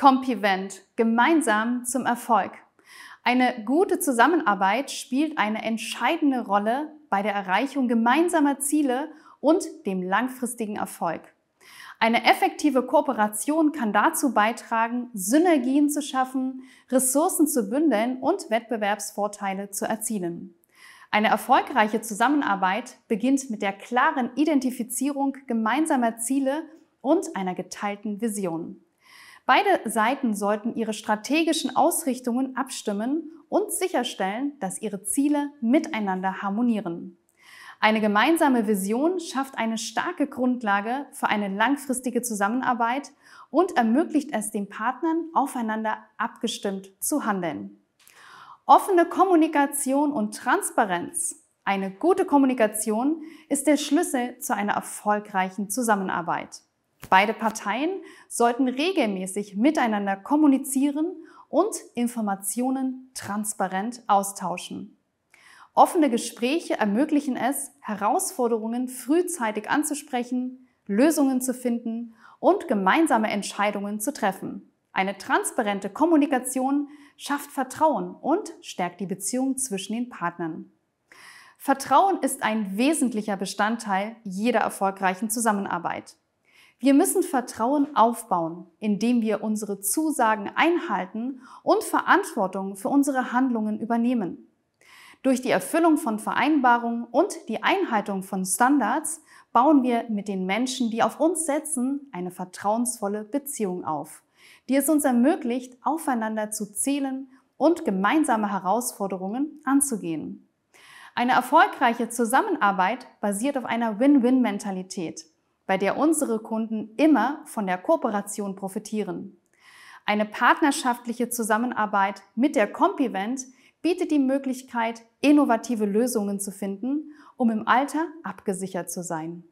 Compivent gemeinsam zum Erfolg. Eine gute Zusammenarbeit spielt eine entscheidende Rolle bei der Erreichung gemeinsamer Ziele und dem langfristigen Erfolg. Eine effektive Kooperation kann dazu beitragen, Synergien zu schaffen, Ressourcen zu bündeln und Wettbewerbsvorteile zu erzielen. Eine erfolgreiche Zusammenarbeit beginnt mit der klaren Identifizierung gemeinsamer Ziele und einer geteilten Vision. Beide Seiten sollten ihre strategischen Ausrichtungen abstimmen und sicherstellen, dass ihre Ziele miteinander harmonieren. Eine gemeinsame Vision schafft eine starke Grundlage für eine langfristige Zusammenarbeit und ermöglicht es den Partnern, aufeinander abgestimmt zu handeln. Offene Kommunikation und Transparenz. Eine gute Kommunikation ist der Schlüssel zu einer erfolgreichen Zusammenarbeit. Beide Parteien sollten regelmäßig miteinander kommunizieren und Informationen transparent austauschen. Offene Gespräche ermöglichen es, Herausforderungen frühzeitig anzusprechen, Lösungen zu finden und gemeinsame Entscheidungen zu treffen. Eine transparente Kommunikation schafft Vertrauen und stärkt die Beziehung zwischen den Partnern. Vertrauen ist ein wesentlicher Bestandteil jeder erfolgreichen Zusammenarbeit. Wir müssen Vertrauen aufbauen, indem wir unsere Zusagen einhalten und Verantwortung für unsere Handlungen übernehmen. Durch die Erfüllung von Vereinbarungen und die Einhaltung von Standards bauen wir mit den Menschen, die auf uns setzen, eine vertrauensvolle Beziehung auf, die es uns ermöglicht, aufeinander zu zählen und gemeinsame Herausforderungen anzugehen. Eine erfolgreiche Zusammenarbeit basiert auf einer Win-Win-Mentalität bei der unsere Kunden immer von der Kooperation profitieren. Eine partnerschaftliche Zusammenarbeit mit der Compivent bietet die Möglichkeit, innovative Lösungen zu finden, um im Alter abgesichert zu sein.